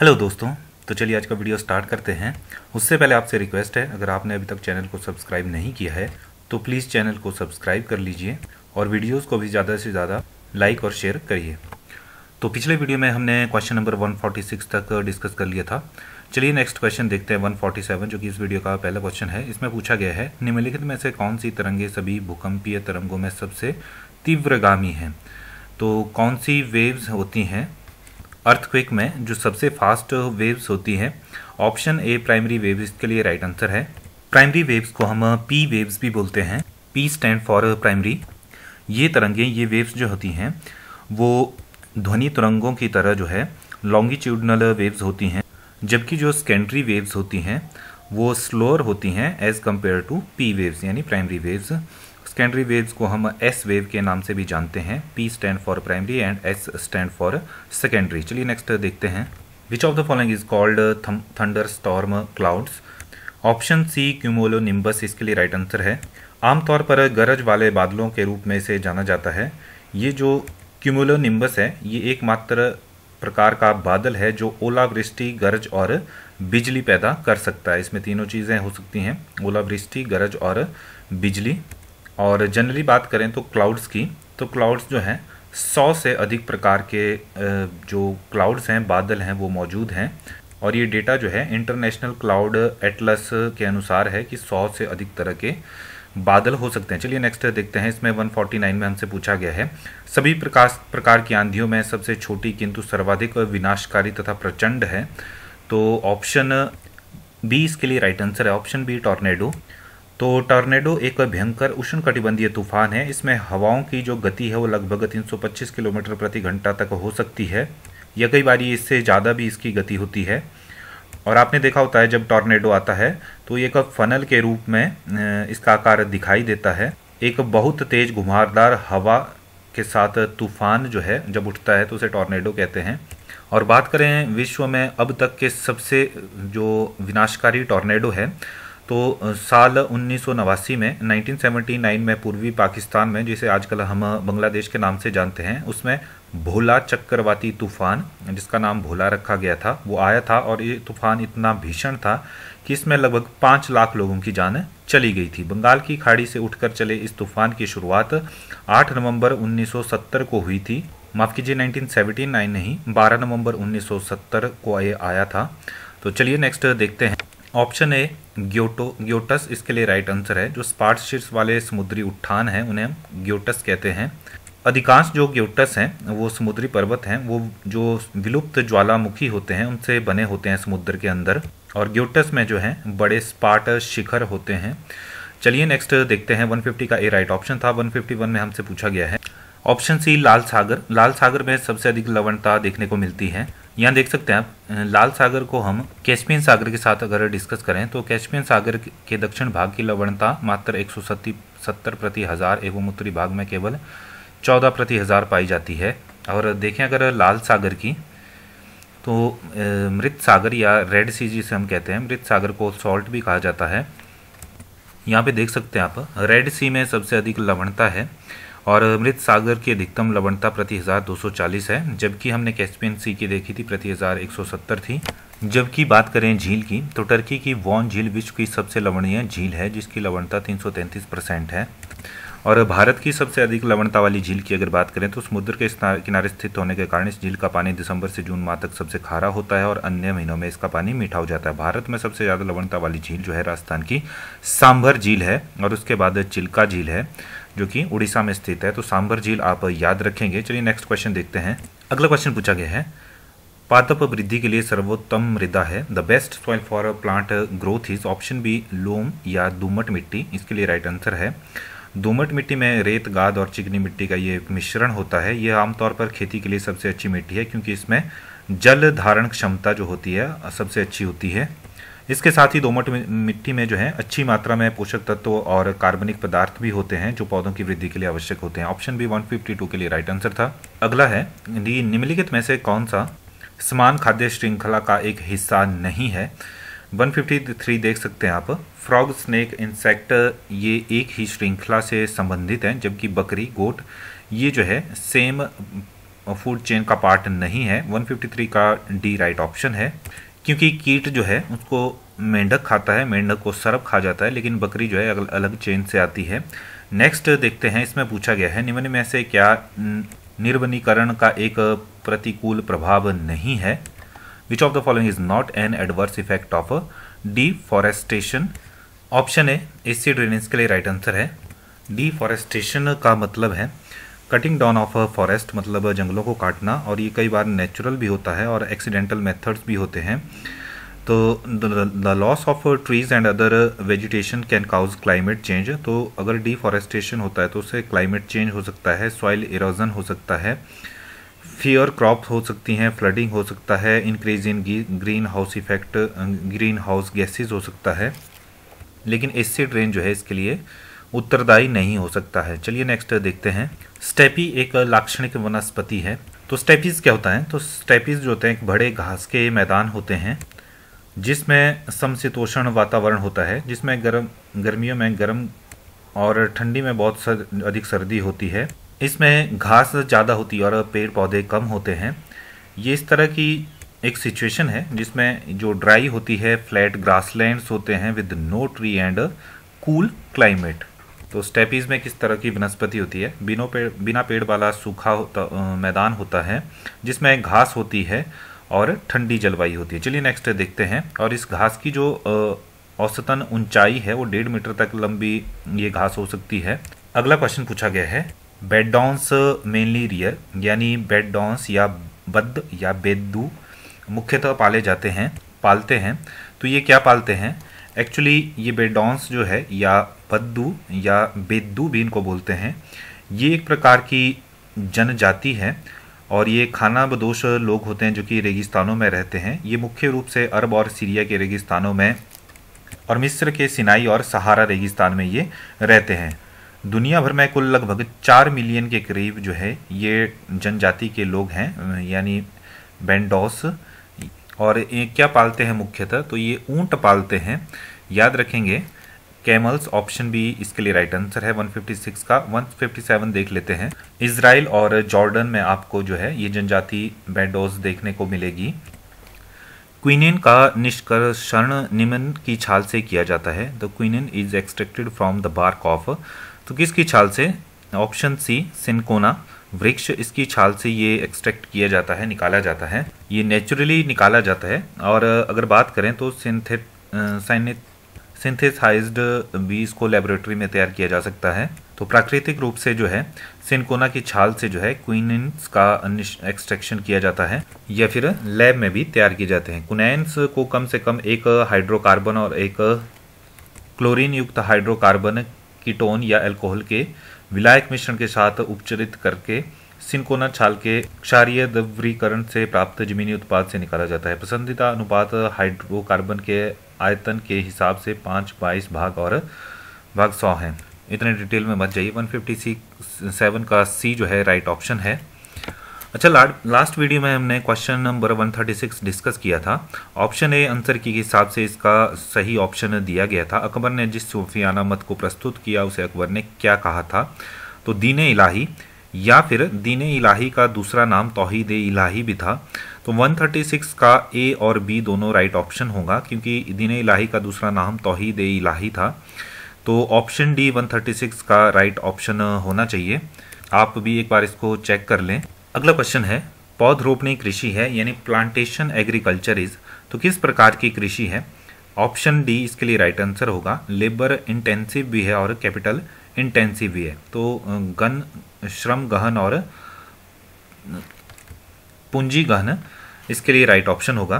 hello दोस्तों तो चलिए आज का वीडियो स्टार्ट करते हैं उससे पहले आपसे रिक्वेस्ट है अगर आपने अभी तक चैनल को सब्सक्राइब नहीं किया है तो प्लीज़ चैनल को सब्सक्राइब कर लीजिए और वीडियोस को भी ज़्यादा से ज़्यादा लाइक और शेयर करिए तो पिछले वीडियो में हमने क्वेश्चन नंबर 146 तक डिस्कस कर लिया था चलिए नेक्स्ट क्वेश्चन देखते हैं वन जो कि इस वीडियो का पहला क्वेश्चन है इसमें पूछा गया है निम्नलिखित में से कौन सी तरंगे सभी भूकंपीय तरंगों में सबसे तीव्रगामी हैं तो कौन सी वेव्स होती हैं अर्थक्वेक में जो सबसे फास्ट वेव्स होती है ऑप्शन ए प्राइमरी वेव्स इसके लिए राइट आंसर है प्राइमरी वेव्स को हम पी वेव्स भी बोलते हैं पी स्टैंड फॉर प्राइमरी ये तरंगे ये वेव्स जो होती हैं वो ध्वनि तरंगों की तरह जो है लॉन्गिट्यूडनल वेव्स होती हैं जबकि जो सेकेंडरी वेव्स होती हैं वो स्लोअर होती हैं as compared to P waves यानी प्राइमरी वेव्स सेकेंडरी वेव्स को हम एस वेव के नाम से भी जानते हैं P stand for primary and S stand for secondary चलिए नेक्स्ट देखते हैं which of the following is called thunder storm clouds option C cumulonimbus इसके लिए राइट आंसर है आमतौर पर गरज वाले बादलों के रूप में इसे जाना जाता है ये जो क्यूमोलो निम्बस है ये एकमात्र प्रकार का बादल है जो ओलावृष्टि गरज और बिजली पैदा कर सकता है इसमें तीनों चीज़ें हो सकती हैं ओलावृष्टि गरज और बिजली और जनरली बात करें तो क्लाउड्स की तो क्लाउड्स जो हैं सौ से अधिक प्रकार के जो क्लाउड्स हैं बादल हैं वो मौजूद हैं और ये डेटा जो है इंटरनेशनल क्लाउड एटलस के अनुसार है कि सौ से अधिक तरह के बादल हो सकते हैं चलिए नेक्स्ट देखते हैं इसमें 149 में हमसे पूछा गया है सभी प्रकाश प्रकार की आंधियों में सबसे छोटी किंतु सर्वाधिक विनाशकारी तथा प्रचंड है तो ऑप्शन बी इसके लिए राइट आंसर है ऑप्शन बी टॉर्नेडो तो टॉर्नेडो एक भयंकर उष्णकटिबंधीय तूफान है इसमें हवाओं की जो गति है वो लगभग 325 किलोमीटर प्रति घंटा तक हो सकती है या कई बार इससे ज़्यादा भी इसकी गति होती है और आपने देखा होता है जब टॉर्नेडो आता है तो ये एक फनल के रूप में इसका आकार दिखाई देता है एक बहुत तेज घुमारदार हवा के साथ तूफान जो है जब उठता है तो उसे टॉर्नेडो कहते हैं और बात करें विश्व में अब तक के सबसे जो विनाशकारी टॉर्नेडो है तो साल उन्नीस में 1979 में पूर्वी पाकिस्तान में जिसे आजकल हम बांग्लादेश के नाम से जानते हैं उसमें भोला चक्रवाती तूफान जिसका नाम भोला रखा गया था वो आया था और ये तूफान इतना भीषण था कि इसमें लगभग पाँच लाख लोगों की जान चली गई थी बंगाल की खाड़ी से उठकर चले इस तूफान की शुरुआत 8 नवंबर 1970 को हुई थी माफ़ कीजिए 1979 नहीं 12 नवंबर 1970 को ये आया था तो चलिए नेक्स्ट देखते हैं ऑप्शन ए ग्योटो ग्योटस इसके लिए राइट आंसर है जो स्पाट शीर्ष वाले समुद्री उत्थान हैं उन्हें हम ग्योटस कहते हैं अधिकांश जो ग्योटस हैं वो समुद्री पर्वत हैं वो जो विलुप्त ज्वालामुखी होते हैं उनसे बने होते हैं समुद्र के अंदर और ग्योटस में जो है बड़े स्पाट शिखर होते हैं चलिए नेक्स्ट देखते हैं 150 का ए राइट ऑप्शन था 151 में हमसे पूछा गया है ऑप्शन सी लाल सागर लाल सागर में सबसे अधिक लवणता देखने को मिलती है यहाँ देख सकते हैं आप लाल सागर को हम कैस्पियन सागर के साथ अगर डिस्कस करें तो कैस्पियन सागर के दक्षिण भाग की लवणता मात्र एक सत्तर प्रति हज़ार एवं उत्तरी भाग में केवल चौदह प्रति हज़ार पाई जाती है और देखें अगर लाल सागर की तो मृत सागर या रेड सी जिसे हम कहते हैं मृत सागर को सॉल्ट भी कहा जाता है यहाँ पे देख सकते हैं आप रेड सी में सबसे अधिक लवणता है और मृत सागर की अधिकतम लवणता प्रति हज़ार 240 है जबकि हमने कैस्पियन सी की देखी थी प्रति हज़ार 170 थी जबकि बात करें झील की तो टर्की की वॉन झील विश्व की सबसे लवणीय झील है जिसकी लवणता 333 परसेंट है और भारत की सबसे अधिक लवणता वाली झील की अगर बात करें तो समुद्र के किनारे स्थित होने के कारण इस झील का पानी दिसंबर से जून माह तक सबसे खारा होता है और अन्य महीनों में इसका पानी मीठा हो जाता है भारत में सबसे ज़्यादा लवणता वाली झील जो है राजस्थान की सांभर झील है और उसके बाद चिल्का झील है जो कि उड़ीसा में स्थित है तो सांभर झील आप याद रखेंगे चलिए नेक्स्ट क्वेश्चन देखते हैं अगला क्वेश्चन पूछा गया है पादप वृद्धि के लिए सर्वोत्तम मृदा है the best soil for plant growth is option B loam या दोमट मिट्टी इसके लिए राइट आंसर है दोमट मिट्टी में रेत गाद और चिकनी मिट्टी का ये मिश्रण होता है ये आमतौर पर खेती के लिए सबसे अच्छी मिट्टी है क्योंकि इसमें जल धारण क्षमता जो होती है सबसे अच्छी होती है इसके साथ ही दोमट मिट्टी में जो है अच्छी मात्रा में पोषक तत्व और कार्बनिक पदार्थ भी होते हैं जो पौधों की वृद्धि के लिए आवश्यक होते हैं ऑप्शन बी वन के लिए राइट आंसर था अगला है निम्नलिखित में से कौन सा समान खाद्य श्रृंखला का एक हिस्सा नहीं है 153 देख सकते हैं आप फ्रॉग स्नेक इंसेक्ट ये एक ही श्रृंखला से संबंधित हैं जबकि बकरी गोट ये जो है सेम फूड चेन का पार्ट नहीं है 153 का डी राइट ऑप्शन है क्योंकि कीट जो है उसको मेंढक खाता है मेंढक को सरप खा जाता है लेकिन बकरी जो है अलग अलग चेन से आती है नेक्स्ट देखते हैं इसमें पूछा गया है निम्न में से क्या निर्वनीकरण का एक प्रतिकूल प्रभाव नहीं है which of the following is not an adverse effect of deforestation option A acid drainage के लिए राइट आंसर है डिफॉरेस्टेशन का मतलब है cutting down of a forest मतलब जंगलों को काटना और ये कई बार नेचुरल भी होता है और एक्सीडेंटल मेथड्स भी होते हैं तो the loss of trees and other vegetation can cause climate change तो अगर डिफॉरेस्टेशन होता है तो उससे क्लाइमेट चेंज हो सकता है सॉइल इरोजन हो सकता है फ्यर क्रॉप हो सकती हैं फ्लडिंग हो सकता है increase in greenhouse effect greenhouse gases हो सकता है लेकिन एसिड रेन जो है इसके लिए उत्तरदायी नहीं हो सकता है चलिए नेक्स्ट देखते हैं स्टेपी एक लाक्षणिक वनस्पति है तो स्टेपीज क्या होता है तो स्टेपीज जो होते हैं एक बड़े घास के मैदान होते हैं जिसमें समशीतोषण वातावरण होता है जिसमें गर्म गर्मियों में गर्म और ठंडी में बहुत सर, अधिक सर्दी होती है इसमें घास ज़्यादा होती है और पेड़ पौधे कम होते हैं ये इस तरह की एक सिचुएशन है जिसमें जो ड्राई होती है फ्लैट ग्रासलैंड्स होते हैं with no tree and cool climate तो स्टेपीज़ में किस तरह की वनस्पति होती है बिनो पेड़ बिना पेड़ वाला सूखा होता, मैदान होता है जिसमें घास होती है और ठंडी जलवायु होती है चलिए नेक्स्ट देखते हैं और इस घास की जो औसतन ऊंचाई है वो डेढ़ मीटर तक लंबी ये घास हो सकती है अगला क्वेश्चन पूछा गया है बेडडॉन्स मेनली रियर यानी बेडडॉन्स या बद या बेदू मुख्यतः पाले जाते हैं पालते हैं तो ये क्या पालते हैं एक्चुअली ये बेडोंस जो है या बद्दू या बेद्दू भी इनको बोलते हैं ये एक प्रकार की जनजाति है और ये खाना बदोश लोग होते हैं जो कि रेगिस्तानों में रहते हैं ये मुख्य रूप से अरब और सीरिया के रेगिस्तानों में और मिस्र के सिनाई और सहारा रेगिस्तान में ये रहते हैं दुनिया भर में कुल लगभग चार मिलियन के करीब जो है ये जनजाति के लोग हैं यानी बेंडोस और ये क्या पालते हैं मुख्यतः तो ये ऊँट पालते हैं याद रखेंगे कैमल्स ऑप्शन भी इसके लिए राइट आंसर है 156 का 157 देख लेते हैं इसराइल और जॉर्डन में आपको जो है ये जनजाति बेडोज देखने को मिलेगी क्विनिन का निष्कर्षण निम्न की छाल से किया जाता है the quinine is extracted from the bark of तो किसकी छाल से ऑप्शन सी सिंकोना वृक्ष इसकी छाल से ये एक्सट्रैक्ट किया जाता है निकाला जाता है ये नेचुरली निकाला जाता है और अगर बात करें तो सिंथेट सिंथेसाइज्ड भी इसको लेबोरेटरी में तैयार किया जा सकता है तो प्राकृतिक रूप से जो है सिनकोना की छाल से जो है क्वीन का एक्सट्रैक्शन किया जाता है या फिर लैब में भी तैयार किए जाते हैं कुनैंस को कम से कम एक हाइड्रोकार्बन और एक क्लोरीन युक्त हाइड्रोकार्बन कीटोन या एल्कोहल के विलायक मिश्रण के साथ उपचरित करके सिंकोना छाल के क्षारीय द्रवीकरण से प्राप्त जमीनी उत्पाद से निकाला जाता है पसंदीदा अनुपात हाइड्रोकार्बन के आयतन के हिसाब से पाँच बाईस भाग और भाग सौ हैं इतने डिटेल में मत जाइए फिफ्टी सी सेवन का सी जो है राइट ऑप्शन है अच्छा ला, लास्ट वीडियो में हमने क्वेश्चन नंबर 136 डिस्कस किया था ऑप्शन ए आंसर के हिसाब से इसका सही ऑप्शन दिया गया था अकबर ने जिस सूफियाना मत को प्रस्तुत किया उसे अकबर ने क्या कहा था तो दीन इलाही या फिर दीन इलाही का दूसरा नाम तोहद इलाही भी था तो 136 का ए और बी दोनों राइट ऑप्शन होगा क्योंकि दीन इलाही का दूसरा नाम तोहहीद इलाही था तो ऑप्शन डी 136 का राइट ऑप्शन होना चाहिए आप भी एक बार इसको चेक कर लें अगला क्वेश्चन है पौध रोपणी कृषि है यानी प्लांटेशन एग्रीकल्चर इज तो किस प्रकार की कृषि है ऑप्शन डी इसके लिए राइट आंसर होगा लेबर इंटेंसिव भी है और कैपिटल इंटेंसिव भी है तो गन श्रम गहन और पूंजी गहन इसके लिए राइट ऑप्शन होगा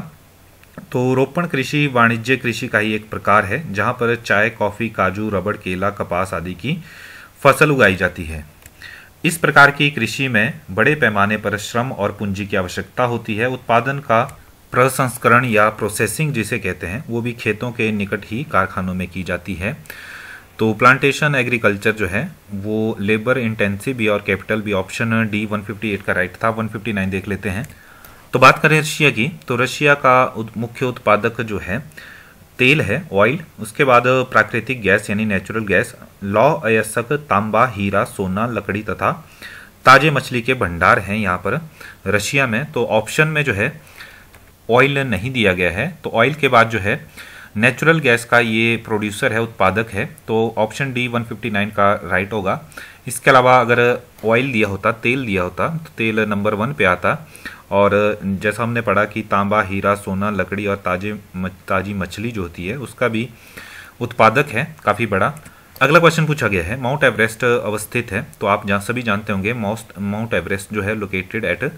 तो रोपण कृषि वाणिज्य कृषि का ही एक प्रकार है जहां पर चाय कॉफ़ी काजू रबड़ केला कपास आदि की फसल उगाई जाती है इस प्रकार की कृषि में बड़े पैमाने पर श्रम और पूंजी की आवश्यकता होती है उत्पादन का प्रसंस्करण या प्रोसेसिंग जिसे कहते हैं वो भी खेतों के निकट ही कारखानों में की जाती है तो प्लांटेशन एग्रीकल्चर जो है वो लेबर इंटेंसिव भी और कैपिटल भी ऑप्शन डी 158 का राइट था 159 देख लेते हैं तो बात करें रशिया की तो रशिया का मुख्य उत्पादक जो है तेल है ऑयल उसके बाद प्राकृतिक गैस यानी नेचुरल गैस लौ अयस्क तांबा हीरा सोना लकड़ी तथा ताजे मछली के भंडार हैं यहाँ पर रशिया में तो ऑप्शन में जो है ऑयल नहीं दिया गया है तो ऑयल के बाद जो है नेचुरल गैस का ये प्रोड्यूसर है उत्पादक है तो ऑप्शन डी 159 का राइट होगा इसके अलावा अगर ऑयल दिया होता तेल दिया होता तो तेल नंबर वन पे आता और जैसा हमने पढ़ा कि तांबा हीरा सोना लकड़ी और ताजे ताजी मछली जो होती है उसका भी उत्पादक है काफ़ी बड़ा अगला क्वेश्चन पूछा गया है माउंट एवरेस्ट अवस्थित है तो आप जहाँ सभी जानते होंगे माउंट एवरेस्ट जो है लोकेटेड एट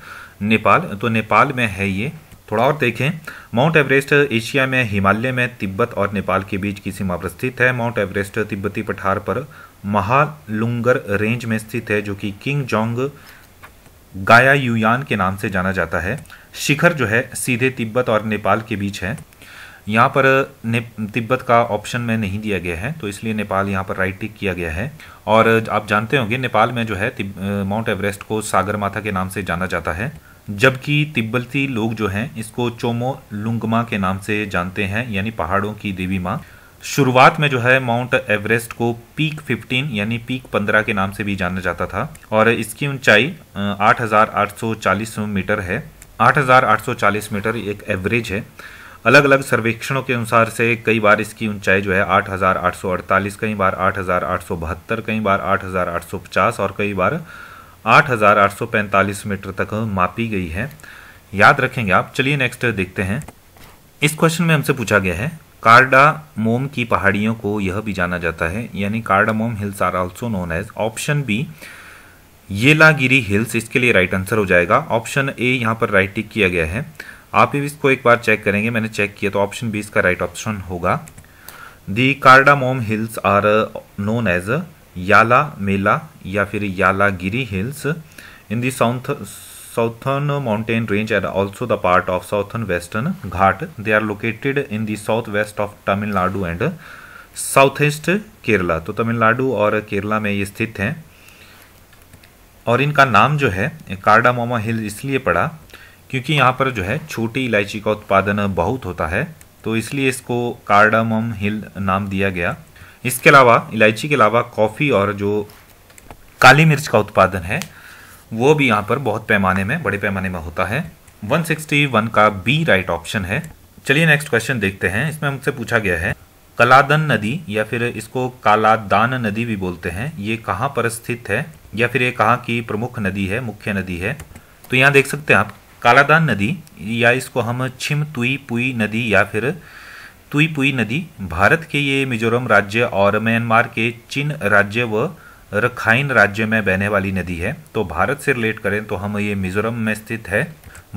नेपाल तो नेपाल में है ये थोड़ा और देखें माउंट एवरेस्ट एशिया में हिमालय में तिब्बत और नेपाल के बीच की सीमा पर स्थित है माउंट एवरेस्ट तिब्बती पठार पर महालुंगर रेंज में स्थित है जो कि किंग जोंग गाया यूयान के नाम से जाना जाता है शिखर जो है सीधे तिब्बत और नेपाल के बीच है यहाँ पर तिब्बत का ऑप्शन में नहीं दिया गया है तो इसलिए नेपाल यहाँ पर राइट टिक किया गया है और आप जानते होंगे नेपाल में जो है माउंट एवरेस्ट को सागर माथा के नाम से जाना जाता है जबकि तिब्बती लोग जो हैं इसको चोमो लुंगमा के नाम से जानते हैं यानी पहाड़ों की देवी माँ शुरुआत में जो है माउंट एवरेस्ट को पीक 15 यानी पीक 15 के नाम से भी जाना जाता था और इसकी ऊंचाई 8,840 मीटर है 8,840 मीटर एक एवरेज है अलग अलग सर्वेक्षणों के अनुसार से कई बार इसकी ऊंचाई जो है 8,848 कई बार 8,872 कई बार 8,850 और कई बार 8,845 मीटर तक मापी गई है याद रखेंगे आप चलिए नेक्स्ट देखते हैं इस क्वेश्चन में हमसे पूछा गया है कार्डा मोम की पहाड़ियों को यह भी जाना जाता है यानी cardamom hills are also known as option B Yelagiri hills इसके लिए राइट आंसर हो जाएगा ऑप्शन ए यहाँ पर राइट टिक किया गया है आप इसको एक बार चेक करेंगे मैंने चेक किया तो ऑप्शन बी इसका राइट ऑप्शन होगा the cardamom hills are known as Yela Mala या फिर Yelagiri hills in the south southern mountain range and also the part of southern western Ghat they are located in the south west of Tamil Nadu and south east Kerala तो तमिलनाडु और केरला में ये स्थित हैं और इनका नाम जो है कार्डामोमा हिल इसलिए पड़ा क्योंकि यहाँ पर जो है छोटी इलायची का उत्पादन बहुत होता है तो इसलिए इसको कार्डामम हिल नाम दिया गया इसके अलावा इलायची के अलावा कॉफ़ी और जो काली मिर्च का उत्पादन है वो भी यहाँ पर बहुत पैमाने में बड़े पैमाने में होता है 161 का बी राइट ऑप्शन है चलिए नेक्स्ट क्वेश्चन देखते हैं इसमें हमसे पूछा गया है कलादन नदी या फिर इसको कालादान नदी भी बोलते हैं ये कहाँ पर स्थित है या फिर ये कहाँ की प्रमुख नदी है मुख्य नदी है तो यहाँ देख सकते हैं आप कालादान नदी या इसको हम छिम तुई पुई नदी या फिर तुईपुई नदी भारत के ये मिजोरम राज्य और म्यांमार के चिन राज्य व रखाइन राज्य में बहने वाली नदी है तो भारत से रिलेट करें तो हम ये मिजोरम में स्थित है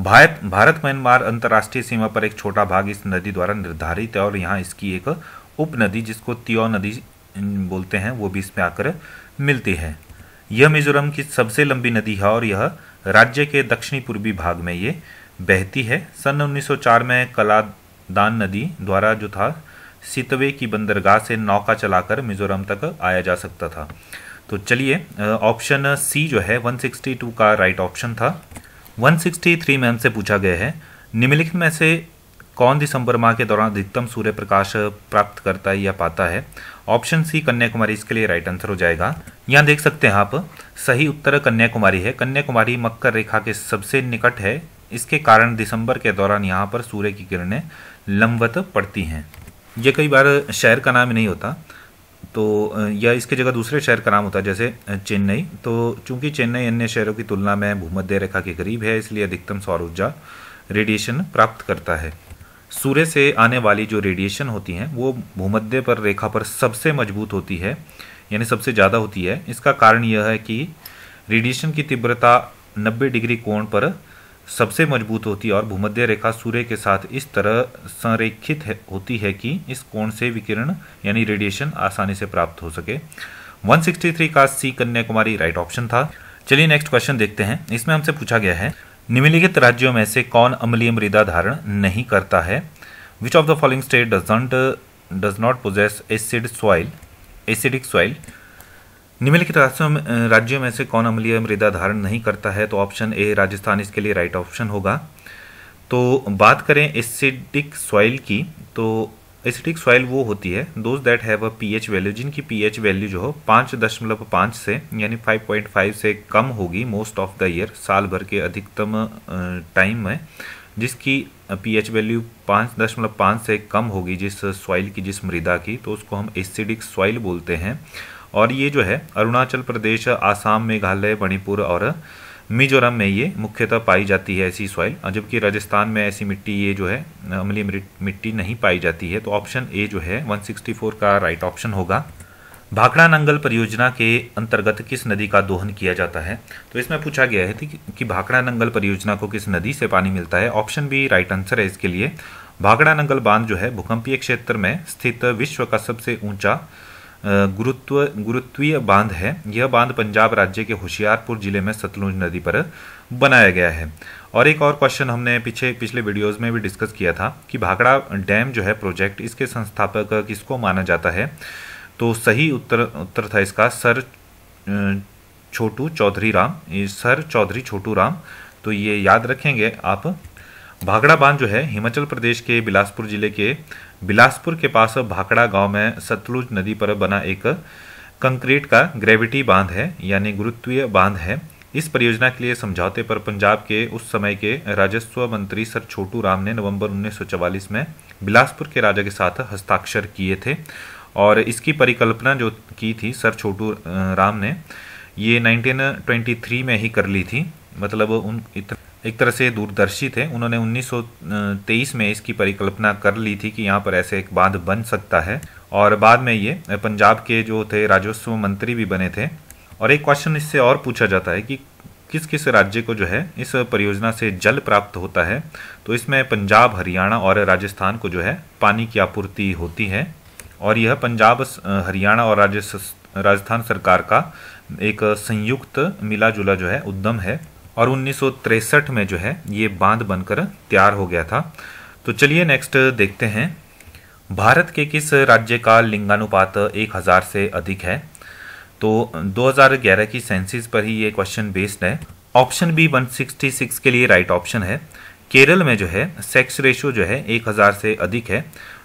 भारत भारत म्यांमार अंतर्राष्ट्रीय सीमा पर एक छोटा भाग इस नदी द्वारा निर्धारित है और यहाँ इसकी एक उप नदी जिसको तियो नदी बोलते हैं वो भी इसमें आकर मिलती है यह मिजोरम की सबसे लंबी नदी है और यह राज्य के दक्षिणी पूर्वी भाग में ये बहती है सन 1904 में कला दान नदी द्वारा जो था सितवे की बंदरगाह से नौका चलाकर मिजोरम तक आया जा सकता था तो चलिए ऑप्शन सी जो है 162 का राइट ऑप्शन था 163 में हमसे पूछा गया है निम्नलिखित में से कौन दिसंबर माह के दौरान अधिकतम सूर्य प्रकाश प्राप्त करता है या पाता है ऑप्शन सी कन्याकुमारी इसके लिए राइट आंसर हो जाएगा यहाँ देख सकते हैं आप सही उत्तर कन्याकुमारी है कन्याकुमारी मकर रेखा के सबसे निकट है इसके कारण दिसंबर के दौरान यहाँ पर सूर्य की किरणें लंबवत पड़ती हैं ये कई बार शहर का नाम नहीं होता तो या इसके जगह दूसरे शहर का नाम होता है जैसे चेन्नई तो चूंकि चेन्नई अन्य शहरों की तुलना में भूमध्य रेखा के करीब है इसलिए अधिकतम सौर ऊर्जा रेडिएशन प्राप्त करता है सूर्य से आने वाली जो रेडिएशन होती हैं वो भूमध्य पर रेखा पर सबसे मजबूत होती है यानी सबसे ज़्यादा होती है इसका कारण यह है कि रेडिएशन की तीव्रता 90 डिग्री कोण पर सबसे मजबूत होती है और भूमध्य रेखा सूर्य के साथ इस तरह संरेखित होती है कि इस कोण से विकिरण यानी रेडिएशन आसानी से प्राप्त हो सके 163 का सी कन्याकुमारी राइट ऑप्शन था चलिए नेक्स्ट क्वेश्चन देखते हैं इसमें हमसे पूछा गया है निम्नलिखित राज्यों में से कौन अम्लीय मृदा धारण नहीं करता है which of the following state does not possess acid soil acidic soil निम्नलिखित राज्यों राज्यों में से कौन अम्लीय मृदा धारण नहीं करता है तो ऑप्शन ए राजस्थान इसके लिए राइट ऑप्शन होगा तो बात करें एसिडिक सॉइल की तो एसिडिक सॉइल वो होती है those that have a pH value जिनकी पीएच वैल्यू जो हो पाँच दशमलव पाँच से यानी फाइव पॉइंट फाइव से कम होगी मोस्ट ऑफ द ईयर साल भर के अधिकतम टाइम में जिसकी पीएच वैल्यू पाँच दशमलव पाँच से कम होगी जिस सॉइल की जिस मृदा की तो उसको हम एसिडिक सॉइल बोलते हैं और ये जो है अरुणाचल प्रदेश आसाम मेघालय मणिपुर और मिजोरम में ये मुख्यतः पाई जाती है ऐसी सॉइल जबकि राजस्थान में ऐसी मिट्टी ये जो है अमली मिट्टी नहीं पाई जाती है तो ऑप्शन ए जो है 164 का राइट ऑप्शन होगा भाखड़ा नंगल परियोजना के अंतर्गत किस नदी का दोहन किया जाता है तो इसमें पूछा गया है कि भाखड़ा नंगल परियोजना को किस नदी से पानी मिलता है ऑप्शन बी राइट आंसर है इसके लिए भाखड़ा नंगल बांध जो है भूकंपीय क्षेत्र में स्थित विश्व का सबसे ऊंचा गुरुत्व गुरुत्वीय बांध है यह बांध पंजाब राज्य के होशियारपुर जिले में सतलुज नदी पर बनाया गया है और एक और क्वेश्चन हमने पीछे पिछले वीडियोस में भी डिस्कस किया था कि भाखड़ा डैम जो है प्रोजेक्ट इसके संस्थापक किसको माना जाता है तो सही उत्तर उत्तर था इसका सर छोटू चौधरी राम सर चौधरी छोटू राम तो ये याद रखेंगे आप भाखड़ा बांध जो है हिमाचल प्रदेश के बिलासपुर जिले के बिलासपुर के पास भाखड़ा गांव में सतलुज नदी पर बना एक कंक्रीट का ग्रेविटी बांध है यानी गुरुत्वीय बांध है इस परियोजना के लिए समझौते पर पंजाब के उस समय के राजस्व मंत्री सर छोटू राम ने नवंबर 1944 में बिलासपुर के राजा के साथ हस्ताक्षर किए थे और इसकी परिकल्पना जो की थी सर छोटू राम ने ये 1923 में ही कर ली थी मतलब उन इतना एक तरह से दूरदर्शी थे उन्होंने 1923 में इसकी परिकल्पना कर ली थी कि यहाँ पर ऐसे एक बांध बन सकता है और बाद में ये पंजाब के जो थे राजस्व मंत्री भी बने थे और एक क्वेश्चन इससे और पूछा जाता है कि किस किस राज्य को जो है इस परियोजना से जल प्राप्त होता है तो इसमें पंजाब हरियाणा और राजस्थान को जो है पानी की आपूर्ति होती है और यह पंजाब हरियाणा और राजस्थान सरकार का एक संयुक्त मिला जुला जो है उद्यम है और उन्नीस में जो है ये बांध बनकर तैयार हो गया था तो चलिए नेक्स्ट देखते हैं भारत के किस राज्य का लिंगानुपात 1000 से अधिक है तो 2011 की सेंसिस पर ही ये क्वेश्चन बेस्ड है ऑप्शन बी 166 के लिए राइट ऑप्शन है केरल में जो है सेक्स रेशो जो है 1000 से अधिक है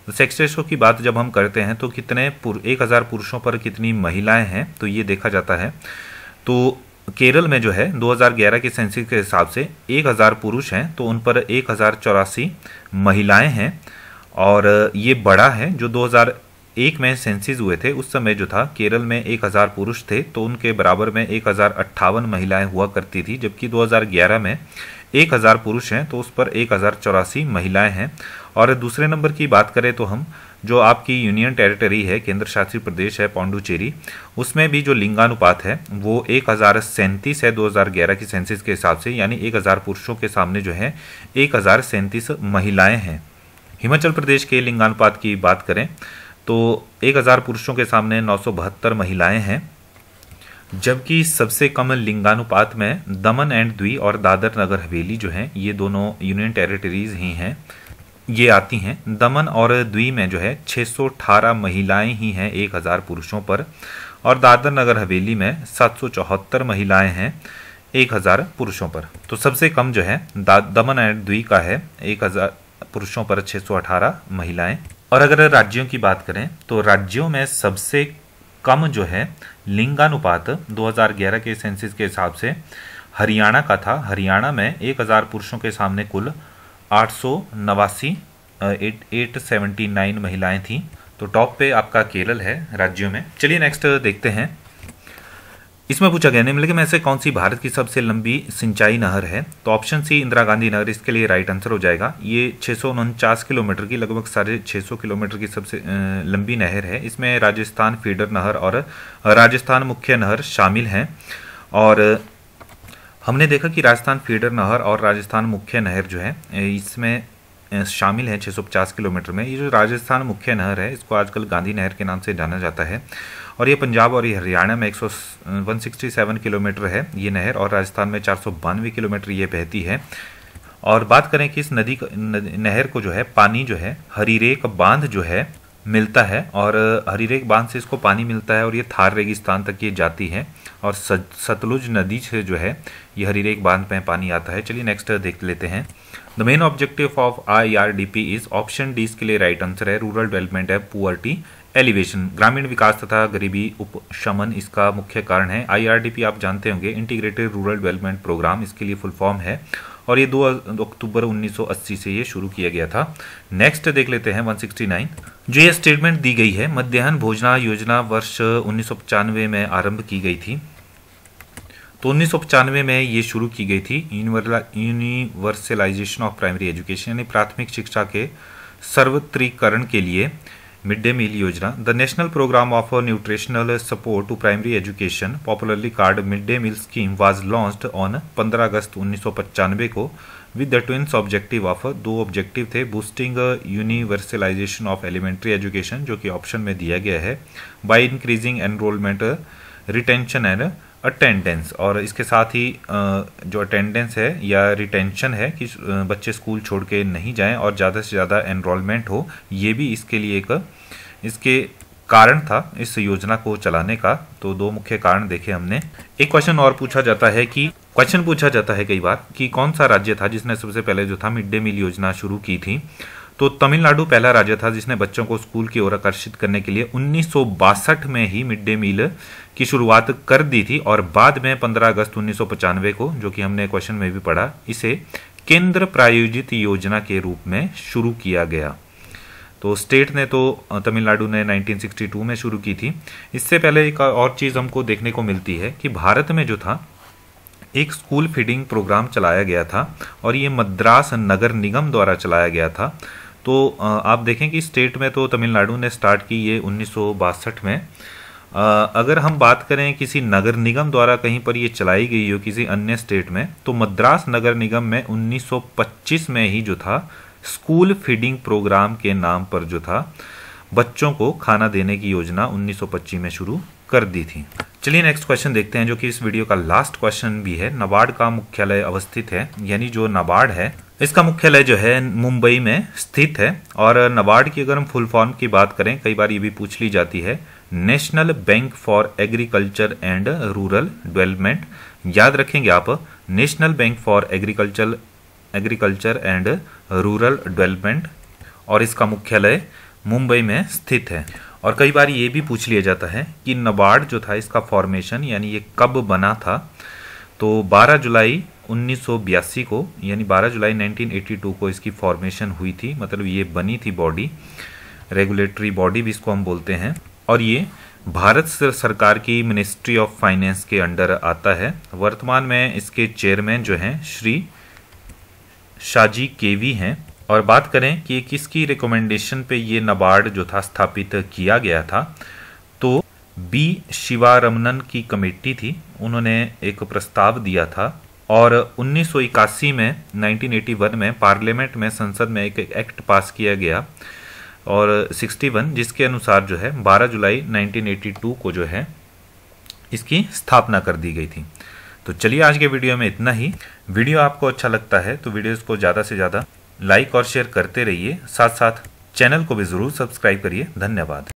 तो सेक्स रेशो की बात जब हम करते हैं तो कितने पुर, 1000 पुरुषों पर कितनी महिलाएं हैं तो ये देखा जाता है तो केरल में जो है 2011 के सेंसिस के हिसाब से 1000 पुरुष हैं तो उन पर एक महिलाएं हैं और ये बड़ा है जो 2001 में सेंसिस हुए थे उस समय जो था केरल में 1000 पुरुष थे तो उनके बराबर में एक महिलाएं हुआ करती थी जबकि 2011 में एक हज़ार पुरुष हैं तो उस पर एक हज़ार चौरासी महिलाएँ हैं और दूसरे नंबर की बात करें तो हम जो आपकी यूनियन टेरिटरी है केंद्र शासित प्रदेश है पौंडुचेरी उसमें भी जो लिंगानुपात है वो एक हज़ार सैंतीस है 2011 की सेंसिस के हिसाब से यानी एक हज़ार पुरुषों के सामने जो है एक हज़ार सैंतीस महिलाएँ हैं हिमाचल प्रदेश के लिंगानुपात की बात करें तो एक हज़ार पुरुषों के सामने नौ महिलाएं हैं जबकि सबसे कम लिंगानुपात में दमन एंड द्वी और दादर नगर हवेली जो है ये दोनों यूनियन टेरिटरीज ही हैं ये आती हैं दमन और द्वी में जो है 618 महिलाएं ही हैं 1000 पुरुषों पर और दादर नगर हवेली में 774 महिलाएं हैं 1000 पुरुषों पर तो सबसे कम जो है दमन एंड द्वी का है 1000 पुरुषों पर 618 महिलाएं और अगर राज्यों की बात करें तो राज्यों में सबसे कम जो है लिंगानुपात 2011 के सेंसिस के हिसाब से हरियाणा का था हरियाणा में 1000 पुरुषों के सामने कुल आठ सौ नवासी एट सेवेंटी नाइन महिलाएं थीं तो टॉप पे आपका केरल है राज्यों में चलिए नेक्स्ट देखते हैं इसमें पूछा गया निम्नलिखित में से कौन सी भारत की सबसे लंबी सिंचाई नहर है तो ऑप्शन सी इंदिरा गांधी नगर इसके लिए राइट आंसर हो जाएगा ये छः किलोमीटर की लगभग साढ़े छः किलोमीटर की सबसे लंबी नहर है इसमें राजस्थान फीडर नहर और राजस्थान मुख्य नहर शामिल हैं और हमने देखा कि राजस्थान फीडर नहर और राजस्थान मुख्य नहर जो है इसमें शामिल है 650 किलोमीटर में ये जो राजस्थान मुख्य नहर है इसको आजकल गांधी नहर के नाम से जाना जाता है और ये पंजाब और ये हरियाणा में एक सौ किलोमीटर है ये नहर और राजस्थान में चार किलोमीटर ये बहती है और बात करें कि इस नदी नहर को जो है पानी जो है हरीरेक बांध जो है मिलता है और हरीरेक बांध से इसको पानी मिलता है और ये थार रेगिस्तान तक ये जाती है और सतलुज नदी से जो है ये हरीरेक बांध पे पानी आता है चलिए नेक्स्ट देख लेते हैं the main objective of I R D P is option D इसके लिए राइट आंसर है रूरल डेवलपमेंट है पुअर्टी एलिवेशन ग्रामीण विकास तथा गरीबी उपशमन इसका मुख्य कारण है आईआरडीपी आप जानते होंगे इंटीग्रेटेड रूरल डेवलपमेंट प्रोग्राम इसके लिए फुल फॉर्म है और ये 2 अक्टूबर 1980 से ये शुरू किया गया था नेक्स्ट देख लेते हैं 169 जो ये स्टेटमेंट दी गई है मध्यान्ह भोजना योजना वर्ष उन्नीस में आरंभ की गई थी तो उन्नीस में ये शुरू की गई थी यूनिवर्सलाइजेशन ऑफ प्राइमरी एजुकेशन यानी प्राथमिक शिक्षा के सर्वत्रीकरण के लिए मिड डे मील योजना the national programme of nutritional support to primary education popularly called mid day meal scheme was launch on 15 अगस्त पचानवे को with the twins objective of दो ऑब्जेक्टिव थे boosting universalisation of elementary education जो कि option में दिया गया है by increasing enrolment retention and attendance और इसके साथ ही जो अटेंडेंस है या रिटेंशन है कि बच्चे स्कूल छोड़ के नहीं जाएं और ज़्यादा से ज़्यादा एनरोलमेंट हो ये भी इसके लिए एक इसके कारण था इस योजना को चलाने का तो दो मुख्य कारण देखे हमने एक क्वेश्चन और पूछा जाता है कि क्वेश्चन पूछा जाता है कई बार कि कौन सा राज्य था जिसने सबसे पहले जो था मिड डे मील योजना शुरू की थी तो तमिलनाडु पहला राज्य था जिसने बच्चों को स्कूल की ओर आकर्षित करने के लिए उन्नीस में ही मिड डे मील की शुरुआत कर दी थी और बाद में 15 अगस्त उन्नीस को जो कि हमने क्वेश्चन में भी पढ़ा इसे केंद्र प्रायोजित योजना के रूप में शुरू किया गया तो स्टेट ने तो तमिलनाडु ने 1962 में शुरू की थी इससे पहले एक और चीज़ हमको देखने को मिलती है कि भारत में जो था एक स्कूल फीडिंग प्रोग्राम चलाया गया था और ये मद्रास नगर निगम द्वारा चलाया गया था तो आप देखें कि स्टेट में तो तमिलनाडु ने स्टार्ट की ये उन्नीस में अगर हम बात करें किसी नगर निगम द्वारा कहीं पर ये चलाई गई हो किसी अन्य स्टेट में तो मद्रास नगर निगम में 1925 में ही जो था स्कूल फीडिंग प्रोग्राम के नाम पर जो था बच्चों को खाना देने की योजना उन्नीस में शुरू कर दी थी चलिए नेक्स्ट क्वेश्चन देखते हैं जो कि इस वीडियो का लास्ट क्वेश्चन भी है नबार्ड का मुख्यालय अवस्थित है यानी जो नाबार्ड है इसका मुख्यालय जो है मुंबई में स्थित है और नाबार्ड की अगर हम फुल फॉर्म की बात करें कई बार ये भी पूछ ली जाती है national bank for agriculture and rural development याद रखेंगे आप national bank for agriculture agriculture and rural development और इसका मुख्यालय मुंबई में स्थित है और कई बार ये भी पूछ लिया जाता है कि नबार्ड जो था इसका फॉर्मेशन यानी ये कब बना था तो 12 जुलाई 1982 को यानी 12 जुलाई 1982 को इसकी फॉर्मेशन हुई थी मतलब ये बनी थी बॉडी रेगुलेटरी बॉडी भी इसको हम बोलते हैं और ये भारत सरकार की मिनिस्ट्री ऑफ फाइनेंस के अंडर आता है वर्तमान में इसके चेयरमैन जो हैं श्री शाजी केवी हैं और बात करें कि किसकी रिकमेंडेशन पे ये नबार्ड जो था स्थापित किया गया था तो बी शिवारमनन की कमेटी थी उन्होंने एक प्रस्ताव दिया था और उन्नीस में 1981 में पार्लियामेंट में संसद में एक एक्ट पास किया गया और 61 जिसके अनुसार जो है 12 जुलाई 1982 को जो है इसकी स्थापना कर दी गई थी तो चलिए आज के वीडियो में इतना ही वीडियो आपको अच्छा लगता है तो वीडियोस को ज़्यादा से ज़्यादा लाइक और शेयर करते रहिए साथ साथ चैनल को भी ज़रूर सब्सक्राइब करिए धन्यवाद